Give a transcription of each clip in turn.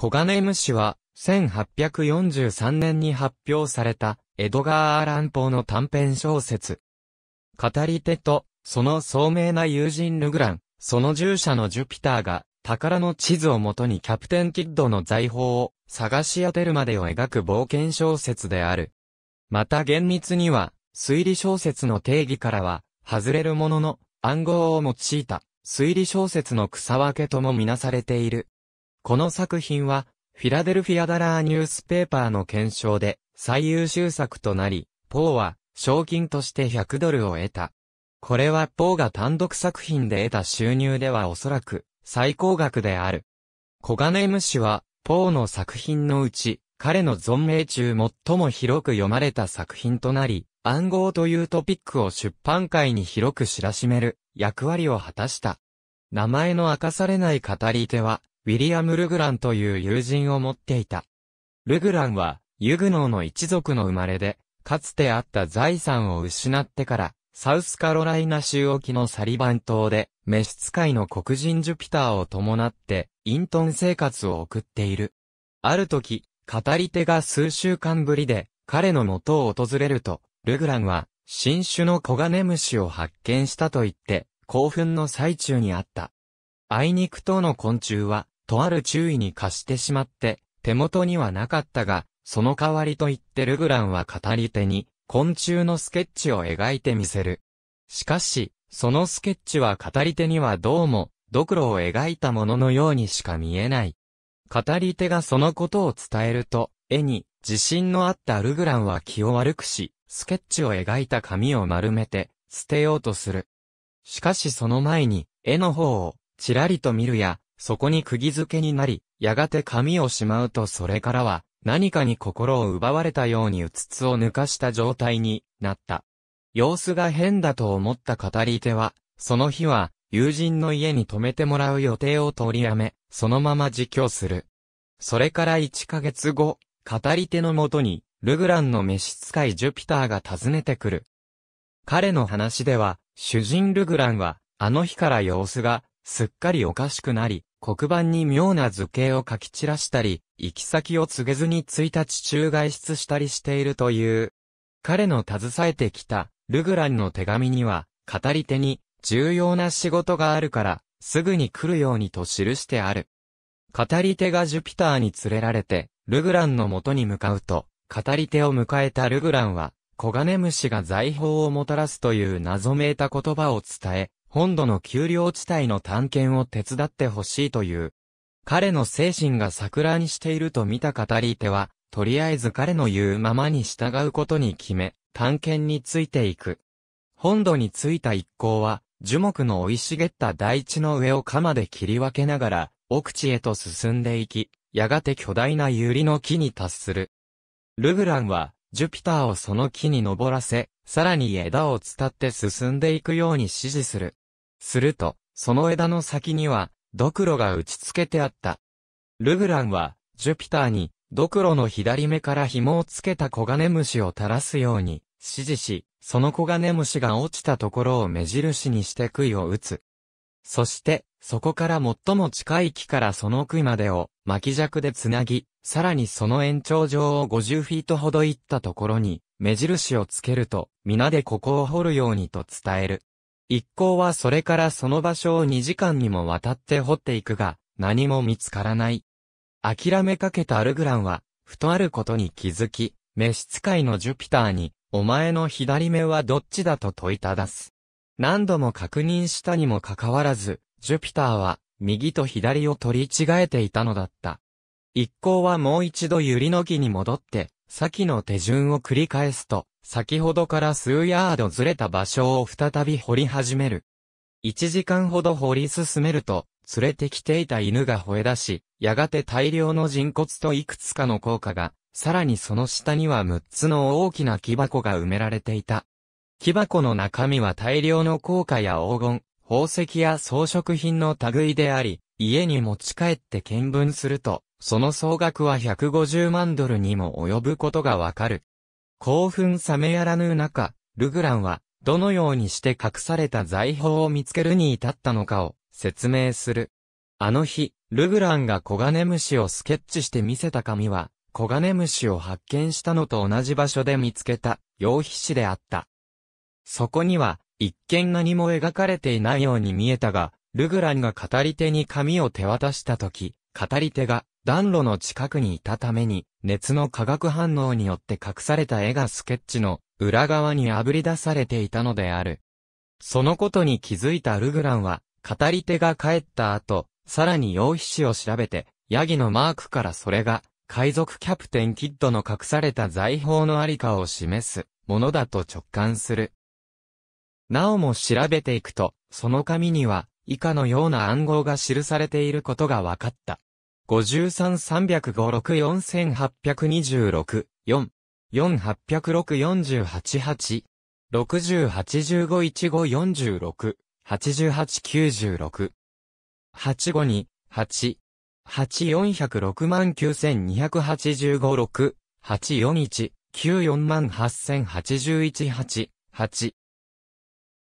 コガネムは、1843年に発表された、エドガー・アラン・ポーの短編小説。語り手と、その聡明な友人ルグラン、その従者のジュピターが、宝の地図をもとにキャプテンキッドの財宝を探し当てるまでを描く冒険小説である。また厳密には、推理小説の定義からは、外れるものの暗号を用いた推理小説の草分けともみなされている。この作品は、フィラデルフィアダラーニュースペーパーの検証で最優秀作となり、ポーは賞金として100ドルを得た。これはポーが単独作品で得た収入ではおそらく最高額である。コガネム氏は、ポーの作品のうち、彼の存命中最も広く読まれた作品となり、暗号というトピックを出版界に広く知らしめる役割を果たした。名前の明かされない語り手は、ウィリアム・ルグランという友人を持っていた。ルグランは、ユグノーの一族の生まれで、かつてあった財産を失ってから、サウスカロライナ州沖のサリバン島で、召使いの黒人ジュピターを伴って、隠遁生活を送っている。ある時、語り手が数週間ぶりで、彼の元を訪れると、ルグランは、新種のコガネムシを発見したと言って、興奮の最中にあった。あいにくとの昆虫は、とある注意に貸してしまって、手元にはなかったが、その代わりと言ってルグランは語り手に、昆虫のスケッチを描いてみせる。しかし、そのスケッチは語り手にはどうも、ドクロを描いたもののようにしか見えない。語り手がそのことを伝えると、絵に自信のあったルグランは気を悪くし、スケッチを描いた紙を丸めて、捨てようとする。しかしその前に、絵の方を、ちらりと見るや、そこに釘付けになり、やがて髪をしまうとそれからは、何かに心を奪われたようにうつつを抜かした状態になった。様子が変だと思った語り手は、その日は、友人の家に泊めてもらう予定を取りやめ、そのまま自供する。それから1ヶ月後、語り手のもとに、ルグランの召使いジュピターが訪ねてくる。彼の話では、主人ルグランは、あの日から様子が、すっかりおかしくなり、黒板に妙な図形を書き散らしたり、行き先を告げずに1日中外出したりしているという。彼の携えてきた、ルグランの手紙には、語り手に、重要な仕事があるから、すぐに来るようにと記してある。語り手がジュピターに連れられて、ルグランの元に向かうと、語り手を迎えたルグランは、コガネムシが財宝をもたらすという謎めいた言葉を伝え、本土の丘陵地帯の探検を手伝ってほしいという。彼の精神が桜にしていると見た語り手は、とりあえず彼の言うままに従うことに決め、探検についていく。本土に着いた一行は、樹木の生い茂った大地の上を鎌で切り分けながら、奥地へと進んでいき、やがて巨大な百合の木に達する。ルグランは、ジュピターをその木に登らせ、さらに枝を伝って進んでいくように指示する。すると、その枝の先には、ドクロが打ち付けてあった。ルグランは、ジュピターに、ドクロの左目から紐をつけた黄金虫を垂らすように、指示し、その黄金虫が落ちたところを目印にして杭を打つ。そして、そこから最も近い木からその杭までを巻尺でつなぎ、さらにその延長上を50フィートほど行ったところに、目印をつけると、皆でここを掘るようにと伝える。一行はそれからその場所を2時間にもわたって掘っていくが、何も見つからない。諦めかけたアルグランは、ふとあることに気づき、召使いのジュピターに、お前の左目はどっちだと問いただす。何度も確認したにもかかわらず、ジュピターは右と左を取り違えていたのだった。一行はもう一度百合の木に戻って、先の手順を繰り返すと、先ほどから数ヤードずれた場所を再び掘り始める。一時間ほど掘り進めると、連れてきていた犬が吠え出し、やがて大量の人骨といくつかの効果が、さらにその下には6つの大きな木箱が埋められていた。木箱の中身は大量の硬貨や黄金、宝石や装飾品の類であり、家に持ち帰って見分すると、その総額は150万ドルにも及ぶことがわかる。興奮冷めやらぬ中、ルグランは、どのようにして隠された財宝を見つけるに至ったのかを説明する。あの日、ルグランがコガネムシをスケッチして見せた紙は、コガネムシを発見したのと同じ場所で見つけた、羊皮紙であった。そこには、一見何も描かれていないように見えたが、ルグランが語り手に紙を手渡したとき、語り手が暖炉の近くにいたために、熱の化学反応によって隠された絵がスケッチの裏側に炙り出されていたのである。そのことに気づいたルグランは、語り手が帰った後、さらに洋皮紙を調べて、ヤギのマークからそれが、海賊キャプテンキッドの隠された財宝のありかを示すものだと直感する。なおも調べていくと、その紙には、以下のような暗号が記されていることが分かった。5 3 3 5百4 8 2 8 6八百六四8 5八六十八8 9一五5十8 8 4八6 9 2 8 5 6 8 4 1 9 4万808188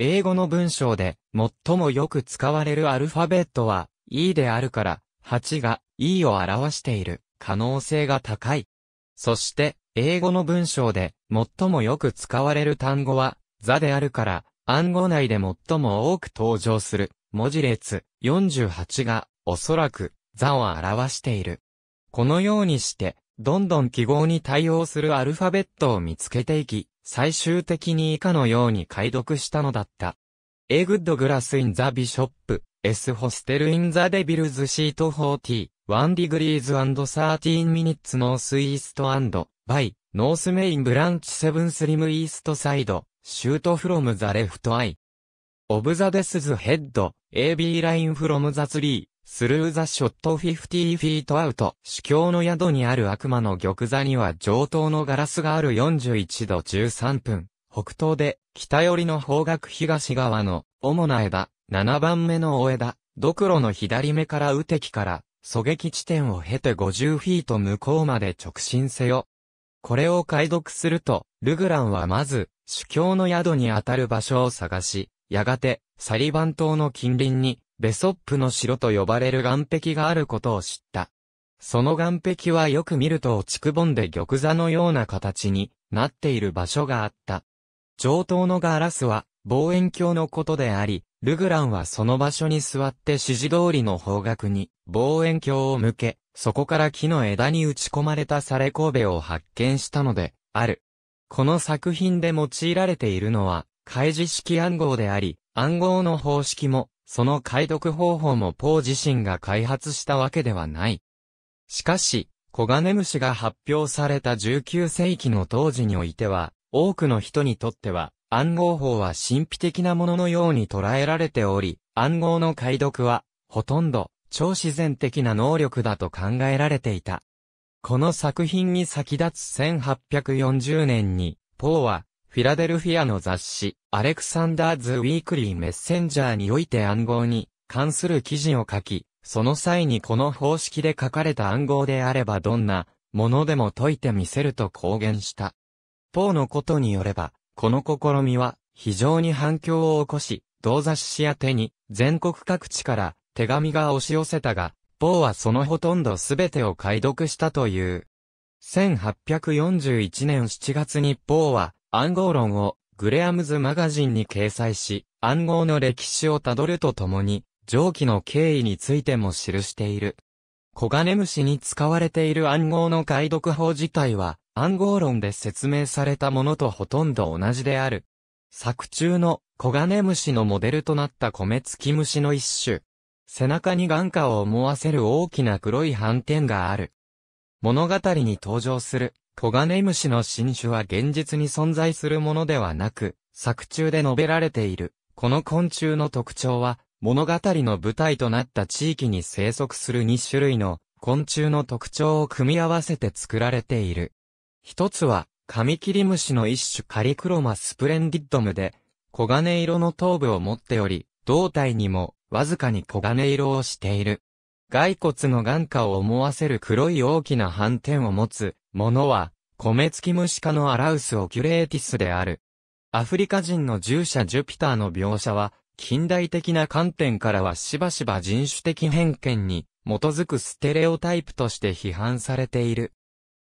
英語の文章で最もよく使われるアルファベットは E であるから、8が E を表している可能性が高い。そして、英語の文章で最もよく使われる単語は、座であるから、暗号内で最も多く登場する文字列48が、おそらく、座を表している。このようにして、どんどん記号に対応するアルファベットを見つけていき、最終的に以下のように解読したのだった。A good grass in the bishop, S hostel in the devil's seat 40, 1 degrees and 13 minutes north east and, by, north main branch 7 slim east side, shoot from the left eye. Of the death's head, AB line from the tree, スルーザショット50フィートアウト。主教の宿にある悪魔の玉座には上等のガラスがある41度13分。北東で、北寄りの方角東側の、主な枝、7番目の大枝、ドクロの左目から右敵から、狙撃地点を経て50フィート向こうまで直進せよ。これを解読すると、ルグランはまず、主教の宿にあたる場所を探し、やがて、サリバン島の近隣に、ベソップの城と呼ばれる岩壁があることを知った。その岩壁はよく見ると落ちくぼんで玉座のような形になっている場所があった。上等のガラスは望遠鏡のことであり、ルグランはその場所に座って指示通りの方角に望遠鏡を向け、そこから木の枝に打ち込まれたサレーベを発見したので、ある。この作品で用いられているのは、開示式暗号であり、暗号の方式もその解読方法もポー自身が開発したわけではない。しかし、コガネムシが発表された19世紀の当時においては、多くの人にとっては、暗号法は神秘的なもののように捉えられており、暗号の解読は、ほとんど、超自然的な能力だと考えられていた。この作品に先立つ1840年に、ポーは、フィラデルフィアの雑誌、アレクサンダーズ・ウィークリー・メッセンジャーにおいて暗号に関する記事を書き、その際にこの方式で書かれた暗号であればどんなものでも解いてみせると公言した。ポーのことによれば、この試みは非常に反響を起こし、同雑誌宛てに全国各地から手紙が押し寄せたが、ポーはそのほとんど全てを解読したという。1841年7月にポーは暗号論をグレアムズマガジンに掲載し、暗号の歴史をたどるとともに、上記の経緯についても記している。コガネムシに使われている暗号の解読法自体は、暗号論で説明されたものとほとんど同じである。作中のコガネムシのモデルとなった米付き虫の一種。背中に眼下を思わせる大きな黒い斑点がある。物語に登場するコガネムシの新種は現実に存在するものではなく、作中で述べられている。この昆虫の特徴は、物語の舞台となった地域に生息する2種類の昆虫の特徴を組み合わせて作られている。一つは、カミキリムシの一種カリクロマスプレンディッドムで、黄金色の頭部を持っており、胴体にも、わずかに黄金色をしている。骸骨の眼下を思わせる黒い大きな斑点を持つ、ものは、米付き虫科のアラウス・オキュレーティスである。アフリカ人の従者ジュピターの描写は、近代的な観点からはしばしば人種的偏見に基づくステレオタイプとして批判されている。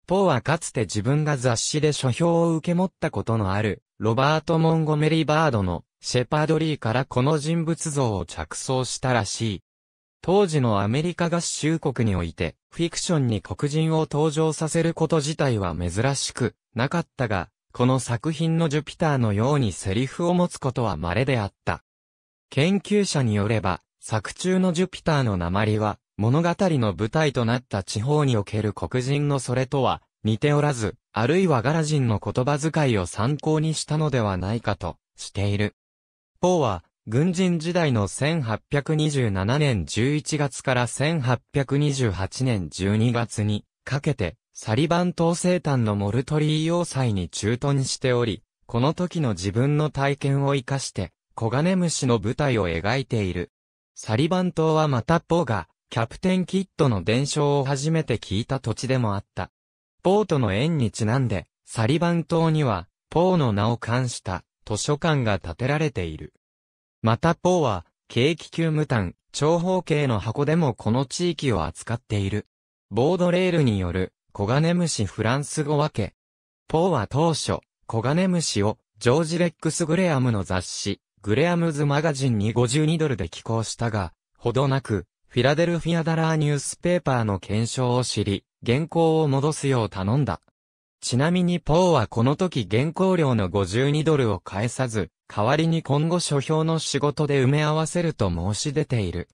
ポーはかつて自分が雑誌で書評を受け持ったことのある、ロバート・モンゴメリ・バードの、シェパードリーからこの人物像を着想したらしい。当時のアメリカ合衆国において、フィクションに黒人を登場させること自体は珍しくなかったが、この作品のジュピターのようにセリフを持つことは稀であった。研究者によれば、作中のジュピターの鉛は、物語の舞台となった地方における黒人のそれとは、似ておらず、あるいはガラ人の言葉遣いを参考にしたのではないかと、している。ポーは、軍人時代の1827年11月から1828年12月にかけて、サリバン島生誕のモルトリー要塞に駐屯しており、この時の自分の体験を活かして、コガネムシの舞台を描いている。サリバン島はまたポーが、キャプテンキッドの伝承を初めて聞いた土地でもあった。ポーとの縁にちなんで、サリバン島には、ポーの名を冠した図書館が建てられている。またポーは、景気球無炭、長方形の箱でもこの地域を扱っている。ボードレールによる、コガネムシフランス語分け。ポーは当初、コガネムシを、ジョージ・レックス・グレアムの雑誌、グレアムズ・マガジンに52ドルで寄稿したが、ほどなく、フィラデルフィア・ダラーニュースペーパーの検証を知り、原稿を戻すよう頼んだ。ちなみにポーはこの時原稿料の52ドルを返さず、代わりに今後書評の仕事で埋め合わせると申し出ている。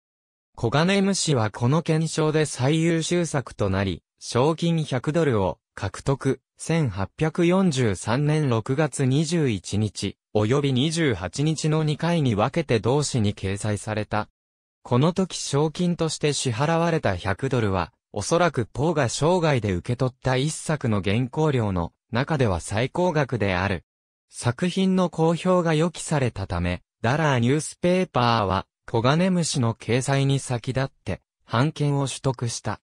小金虫氏はこの検証で最優秀作となり、賞金100ドルを獲得、1843年6月21日、及び28日の2回に分けて同紙に掲載された。この時賞金として支払われた100ドルは、おそらくポーが生涯で受け取った一作の原稿料の中では最高額である。作品の公表が予期されたため、ダラーニュースペーパーは、コガネムシの掲載に先立って、版権を取得した。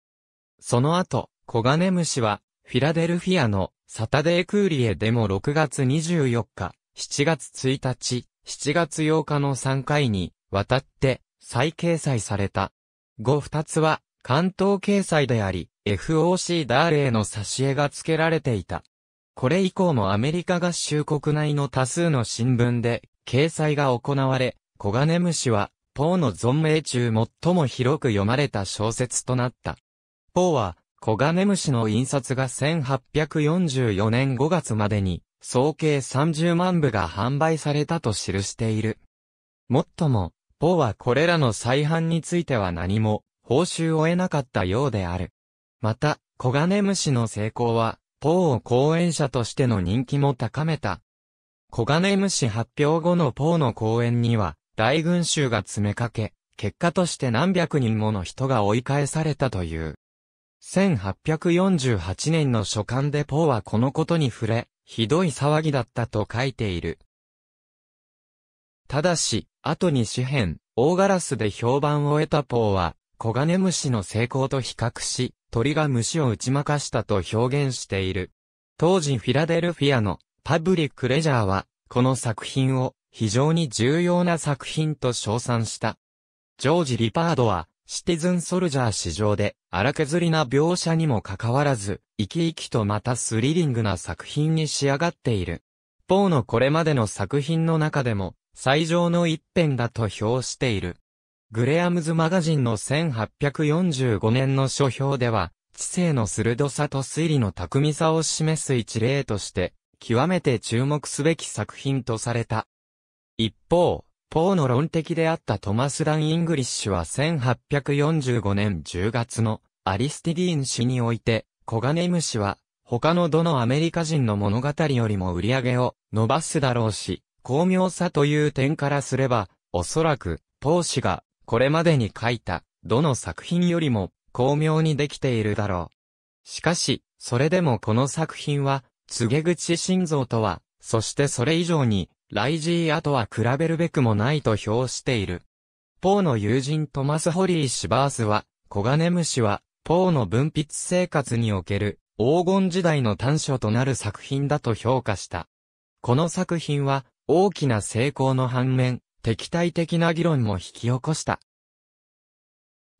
その後、コガネムシは、フィラデルフィアのサタデークーリエでも6月24日、7月1日、7月8日の3回に、わたって、再掲載された。後2つは、関東掲載であり、FOC ダーレーの挿絵が付けられていた。これ以降もアメリカ合衆国内の多数の新聞で掲載が行われ、コガネムシは、ポーの存命中最も広く読まれた小説となった。ポーは、コガネムシの印刷が1844年5月までに、総計30万部が販売されたと記している。もっとも、ポーはこれらの再販については何も報酬を得なかったようである。また、小金虫の成功は、ポーを講演者としての人気も高めた。小金虫発表後のポーの講演には、大群衆が詰めかけ、結果として何百人もの人が追い返されたという。1848年の書簡でポーはこのことに触れ、ひどい騒ぎだったと書いている。ただし、後に詩編、大ガラスで評判を得たポーは、コガネムシの成功と比較し、鳥が虫を打ち負かしたと表現している。当時フィラデルフィアのパブリックレジャーは、この作品を非常に重要な作品と称賛した。ジョージ・リパードは、シティズン・ソルジャー史上で荒削りな描写にもかかわらず、生き生きとまたスリリングな作品に仕上がっている。ポーのこれまでの作品の中でも、最上の一編だと評している。グレアムズマガジンの1845年の書評では、知性の鋭さと推理の巧みさを示す一例として、極めて注目すべき作品とされた。一方、ポーの論的であったトマス・ラン・イングリッシュは1845年10月のアリスティディーン氏において、コガネム氏は、他のどのアメリカ人の物語よりも売り上げを伸ばすだろうし、巧妙さという点からすれば、おそらく、ポー氏がこれまでに書いた、どの作品よりも、巧妙にできているだろう。しかし、それでもこの作品は、告口心臓とは、そしてそれ以上に、ライジーアとは比べるべくもないと評している。ポーの友人トマス・ホリー・シバースは、コガネムシは、ポーの文筆生活における、黄金時代の短所となる作品だと評価した。この作品は、大きな成功の反面、敵対的な議論も引き起こした。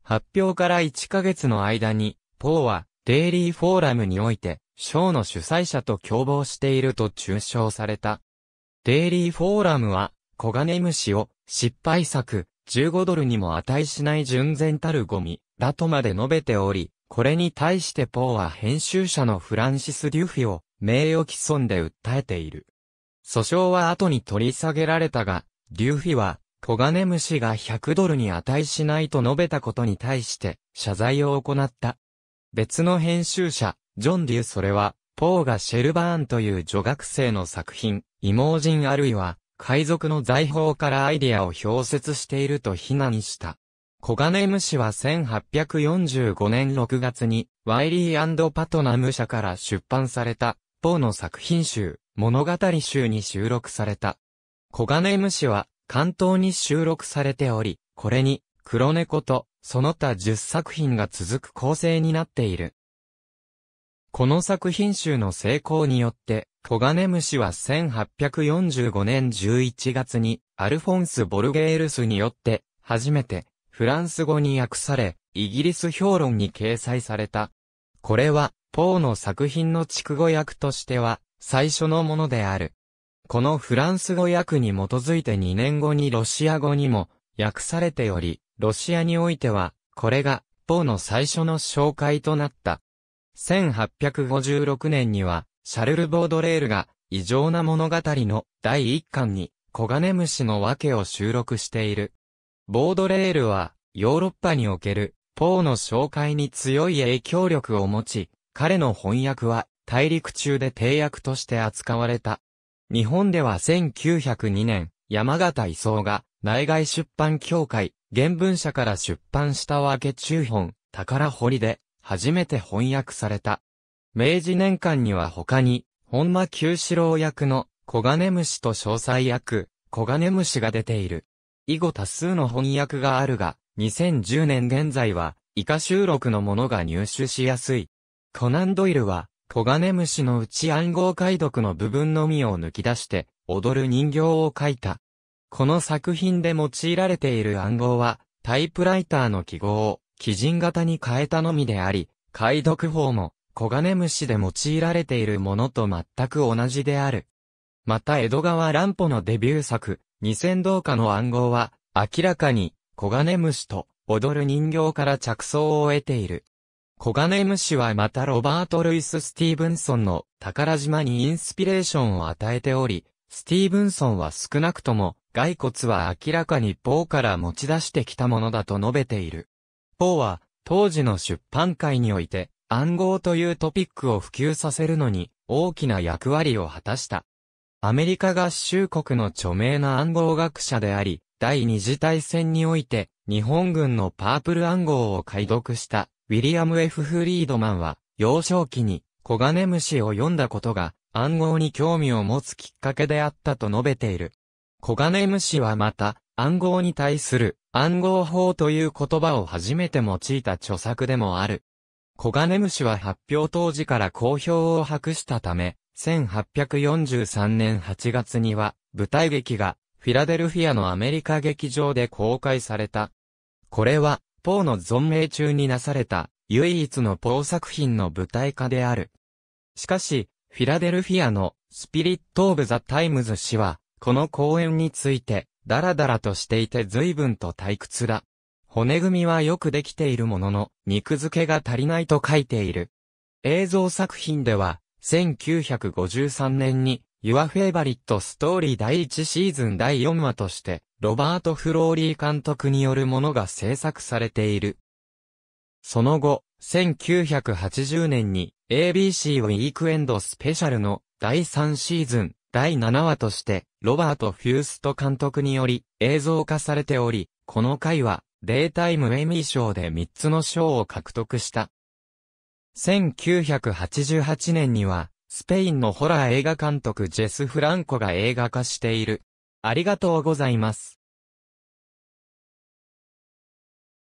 発表から1ヶ月の間に、ポーは、デイリーフォーラムにおいて、ショーの主催者と共謀していると中傷された。デイリーフォーラムは、コガネムシを、失敗作、15ドルにも値しない純然たるゴミ、だとまで述べており、これに対してポーは編集者のフランシス・デュフィを、名誉毀損で訴えている。訴訟は後に取り下げられたが、リューフィは、コガネムシが100ドルに値しないと述べたことに対して、謝罪を行った。別の編集者、ジョン・デューそれは、ポーがシェルバーンという女学生の作品、イモージンあるいは、海賊の財宝からアイディアを表説していると非難した。コガネムシは1845年6月に、ワイリーパトナム社から出版された、ポーの作品集、物語集に収録された。小金虫は関東に収録されており、これに黒猫とその他10作品が続く構成になっている。この作品集の成功によって、小金虫は1845年11月にアルフォンス・ボルゲールスによって初めてフランス語に訳され、イギリス評論に掲載された。これは、ポーの作品の畜語訳としては最初のものである。このフランス語訳に基づいて2年後にロシア語にも訳されており、ロシアにおいては、これが、ポーの最初の紹介となった。1856年には、シャルル・ボードレールが、異常な物語の第一巻に、コガネムシの訳を収録している。ボードレールは、ヨーロッパにおける、ポーの紹介に強い影響力を持ち、彼の翻訳は、大陸中で定訳として扱われた。日本では1902年、山形伊藤が内外出版協会、原文社から出版した和家中本、宝堀で、初めて翻訳された。明治年間には他に、本間九四郎役の、小金虫と詳細役、小金虫が出ている。以後多数の翻訳があるが、2010年現在は、以下収録のものが入手しやすい。コナンドイルは、コガネムシのうち暗号解読の部分のみを抜き出して、踊る人形を描いた。この作品で用いられている暗号は、タイプライターの記号を、基人型に変えたのみであり、解読法も、コガネムシで用いられているものと全く同じである。また江戸川乱歩のデビュー作、二千動画の暗号は、明らかに、コガネムシと、踊る人形から着想を得ている。コガネムはまたロバート・ルイス・スティーブンソンの宝島にインスピレーションを与えており、スティーブンソンは少なくとも、骸骨は明らかにポーから持ち出してきたものだと述べている。ポーは、当時の出版界において、暗号というトピックを普及させるのに、大きな役割を果たした。アメリカ合衆国の著名な暗号学者であり、第二次大戦において、日本軍のパープル暗号を解読した、ウィリアム・ F・ フリードマンは、幼少期に、コガネムシを読んだことが、暗号に興味を持つきっかけであったと述べている。コガネムシはまた、暗号に対する、暗号法という言葉を初めて用いた著作でもある。コガネムシは発表当時から好評を博したため、1843年8月には、舞台劇が、フィラデルフィアのアメリカ劇場で公開された。これは、ポーの存命中になされた唯一のポー作品の舞台化である。しかし、フィラデルフィアのスピリット・オブ・ザ・タイムズ氏は、この公演について、ダラダラとしていて随分と退屈だ。骨組みはよくできているものの、肉付けが足りないと書いている。映像作品では、1953年に Your Favorite Story 第1シーズン第4話として、ロバート・フローリー監督によるものが制作されている。その後、1980年に ABC ウィークエンドスペシャルの第3シーズン第7話として、ロバート・フュースト監督により映像化されており、この回はデイタイムエミー賞で3つの賞を獲得した。1988年には、スペインのホラー映画監督ジェス・フランコが映画化している。ありがとうございます。